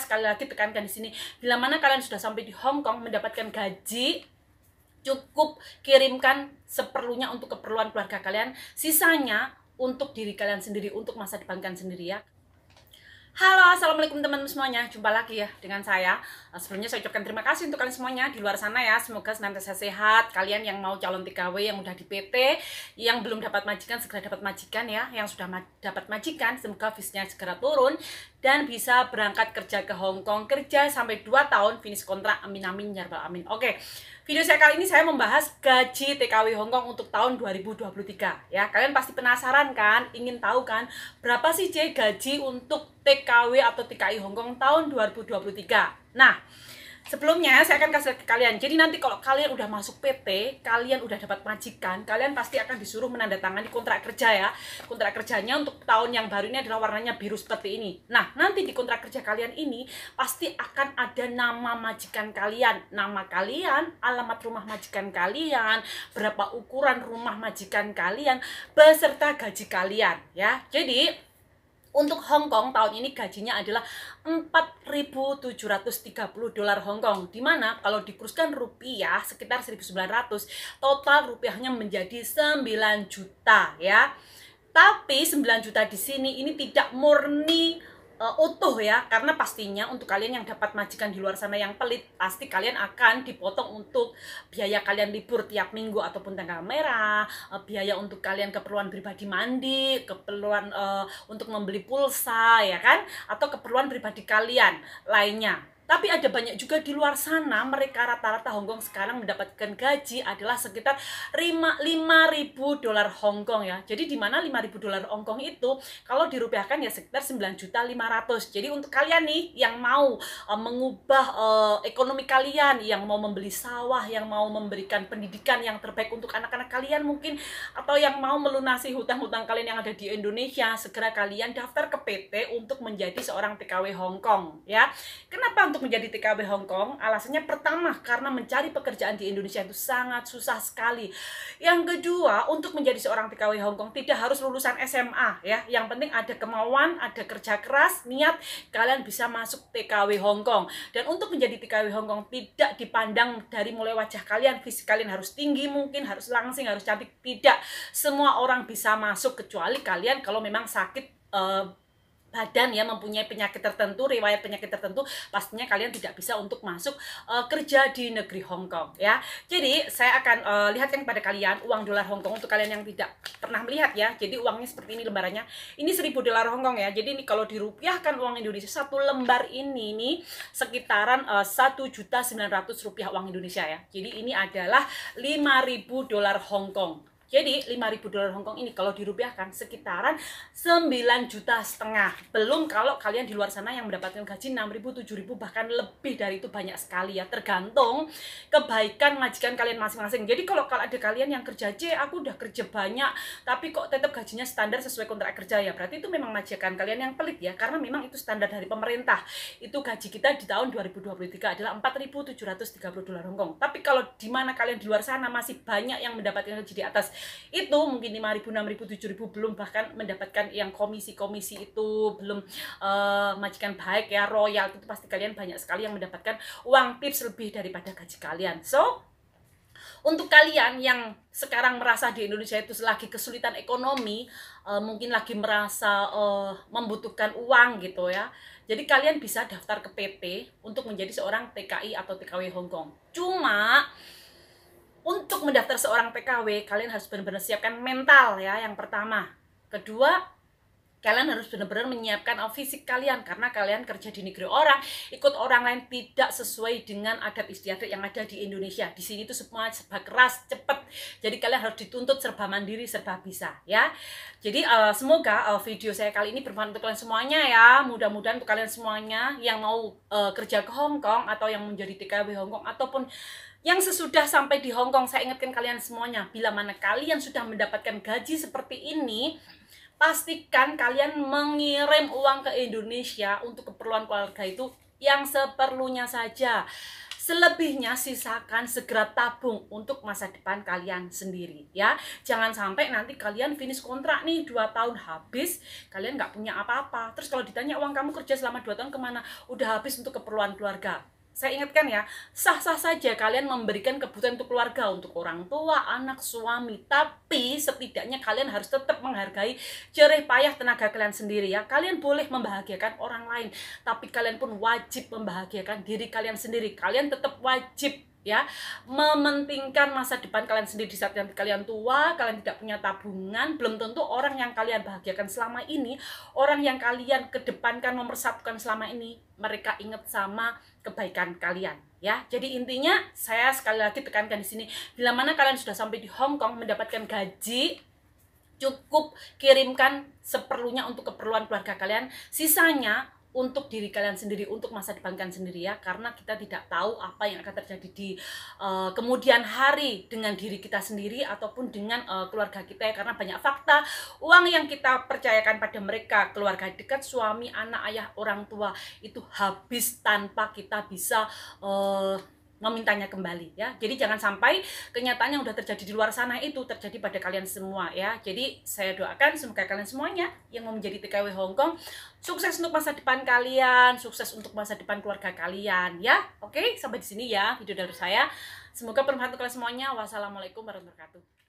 sekali lagi tekankan di sini bila mana kalian sudah sampai di Hong Kong mendapatkan gaji cukup kirimkan seperlunya untuk keperluan keluarga kalian sisanya untuk diri kalian sendiri untuk masa depan kalian sendiri ya Halo, assalamualaikum teman-teman semuanya. Jumpa lagi ya dengan saya. Eh, sebelumnya saya ucapkan terima kasih untuk kalian semuanya di luar sana ya. Semoga senantiasa sehat. Kalian yang mau calon TKW, yang udah di PT, yang belum dapat majikan segera dapat majikan ya. Yang sudah ma dapat majikan semoga visnya segera turun dan bisa berangkat kerja ke Hong Kong kerja sampai 2 tahun finish kontrak. Amin amin ya amin. Oke. Video saya kali ini saya membahas gaji TKW Hong Kong untuk tahun 2023 ya. Kalian pasti penasaran kan? Ingin tahu kan berapa sih C gaji untuk TKW TKW atau TKI Hongkong tahun 2023. Nah, sebelumnya saya akan kasih ke kalian. Jadi nanti kalau kalian udah masuk PT, kalian udah dapat majikan, kalian pasti akan disuruh menandatangani kontrak kerja ya. Kontrak kerjanya untuk tahun yang baru ini adalah warnanya biru seperti ini. Nah, nanti di kontrak kerja kalian ini pasti akan ada nama majikan kalian, nama kalian, alamat rumah majikan kalian, berapa ukuran rumah majikan kalian, beserta gaji kalian ya. Jadi untuk Hong Kong tahun ini gajinya adalah 4.730 dolar Hong Kong dimana kalau dikuruskan rupiah sekitar 1.900 total rupiahnya menjadi 9 juta ya tapi 9 juta di sini ini tidak murni uh, utuh ya karena pastinya untuk kalian yang dapat majikan di luar sana yang pelit pasti kalian akan dipotong untuk biaya kalian libur tiap minggu ataupun tanggal merah uh, biaya untuk kalian keperluan pribadi mandi keperluan uh, untuk membeli pulsa ya kan atau keperluan pribadi kalian lainnya tapi ada banyak juga di luar sana mereka rata-rata Hongkong sekarang mendapatkan gaji adalah sekitar 5.000 dolar Hongkong ya. Jadi di mana 5.000 dolar Hongkong itu kalau dirupiahkan ya sekitar 9.500. Jadi untuk kalian nih yang mau uh, mengubah uh, ekonomi kalian, yang mau membeli sawah, yang mau memberikan pendidikan yang terbaik untuk anak-anak kalian mungkin atau yang mau melunasi hutang-hutang kalian yang ada di Indonesia, segera kalian daftar ke PT untuk menjadi seorang TKW Hongkong ya. Kenapa untuk untuk menjadi TKW Hong Kong alasannya pertama karena mencari pekerjaan di Indonesia itu sangat susah sekali. Yang kedua, untuk menjadi seorang TKW Hong Kong tidak harus lulusan SMA ya. Yang penting ada kemauan, ada kerja keras, niat kalian bisa masuk TKW Hong Kong. Dan untuk menjadi TKW Hong Kong tidak dipandang dari mulai wajah kalian, fisik kalian harus tinggi mungkin, harus langsing, harus cantik, tidak. Semua orang bisa masuk kecuali kalian kalau memang sakit eh, badan ya mempunyai penyakit tertentu, riwayat penyakit tertentu, pastinya kalian tidak bisa untuk masuk uh, kerja di negeri Hong Kong ya. Jadi saya akan uh, lihatkan pada kalian uang dolar Hong Kong untuk kalian yang tidak pernah melihat ya. Jadi uangnya seperti ini lembarannya. Ini 1000 dolar Hong Kong ya. Jadi ini kalau dirupiahkan uang Indonesia satu lembar ini nih sekitaran eh, satu juta 1.900 rupiah uang Indonesia ya. Jadi ini adalah 5000 dolar Hong Kong. Jadi 5000 dolar Hongkong ini kalau dirupiahkan sekitaran 9 juta setengah. Belum kalau kalian di luar sana yang mendapatkan gaji 6000, 7000 bahkan lebih dari itu banyak sekali ya tergantung kebaikan majikan kalian masing-masing. Jadi kalau kalau ada kalian yang kerja C, aku udah kerja banyak tapi kok tetap gajinya standar sesuai kontrak kerja ya. Berarti itu memang majikan kalian yang pelit ya karena memang itu standar dari pemerintah. Itu gaji kita di tahun 2023 adalah 4730 dolar Hongkong. Tapi kalau di mana kalian di luar sana masih banyak yang mendapatkan gaji di atas itu mungkin 5000 6000 7000 belum bahkan mendapatkan yang komisi-komisi itu belum uh, majikan baik ya royal itu pasti kalian banyak sekali yang mendapatkan uang tips lebih daripada gaji kalian so untuk kalian yang sekarang merasa di Indonesia itu lagi kesulitan ekonomi, uh, mungkin lagi merasa uh, membutuhkan uang gitu ya. Jadi kalian bisa daftar ke PT untuk menjadi seorang TKI atau TKW Hongkong. Cuma untuk mendaftar seorang PKW kalian harus benar-benar siapkan mental ya yang pertama kedua kalian harus benar-benar menyiapkan fisik kalian karena kalian kerja di negeri orang ikut orang lain tidak sesuai dengan adat istiadat yang ada di Indonesia di sini itu semua serba keras cepat jadi kalian harus dituntut serba mandiri serba bisa ya jadi uh, semoga uh, video saya kali ini bermanfaat untuk kalian semuanya ya mudah-mudahan untuk kalian semuanya yang mau uh, kerja ke Hong Kong atau yang menjadi TKW Hong Kong ataupun yang sesudah sampai di Hong Kong saya ingatkan kalian semuanya bila mana kalian sudah mendapatkan gaji seperti ini pastikan kalian mengirim uang ke Indonesia untuk keperluan keluarga itu yang seperlunya saja selebihnya sisakan segera tabung untuk masa depan kalian sendiri ya jangan sampai nanti kalian finish kontrak nih dua tahun habis kalian nggak punya apa-apa terus kalau ditanya uang kamu kerja selama dua tahun kemana udah habis untuk keperluan keluarga saya ingatkan ya, sah-sah saja kalian memberikan kebutuhan untuk keluarga, untuk orang tua, anak, suami, tapi setidaknya kalian harus tetap menghargai jerih payah tenaga kalian sendiri ya. Kalian boleh membahagiakan orang lain, tapi kalian pun wajib membahagiakan diri kalian sendiri. Kalian tetap wajib ya mementingkan masa depan kalian sendiri di saat kalian tua kalian tidak punya tabungan belum tentu orang yang kalian bahagiakan selama ini orang yang kalian kedepankan mempersatukan selama ini mereka ingat sama kebaikan kalian ya jadi intinya saya sekali lagi tekankan di sini bila mana kalian sudah sampai di Hong Kong mendapatkan gaji cukup kirimkan seperlunya untuk keperluan keluarga kalian sisanya untuk diri kalian sendiri, untuk masa depan kalian sendiri ya, karena kita tidak tahu apa yang akan terjadi di uh, kemudian hari dengan diri kita sendiri ataupun dengan uh, keluarga kita ya, karena banyak fakta uang yang kita percayakan pada mereka, keluarga dekat, suami, anak, ayah, orang tua itu habis tanpa kita bisa uh, memintanya kembali ya. Jadi jangan sampai kenyataan yang sudah terjadi di luar sana itu terjadi pada kalian semua ya. Jadi saya doakan semoga kalian semuanya yang mau menjadi TKW Hong Kong sukses untuk masa depan kalian, sukses untuk masa depan keluarga kalian ya. Oke, sampai di sini ya video dari saya. Semoga bermanfaat untuk kalian semuanya. Wassalamualaikum warahmatullahi wabarakatuh.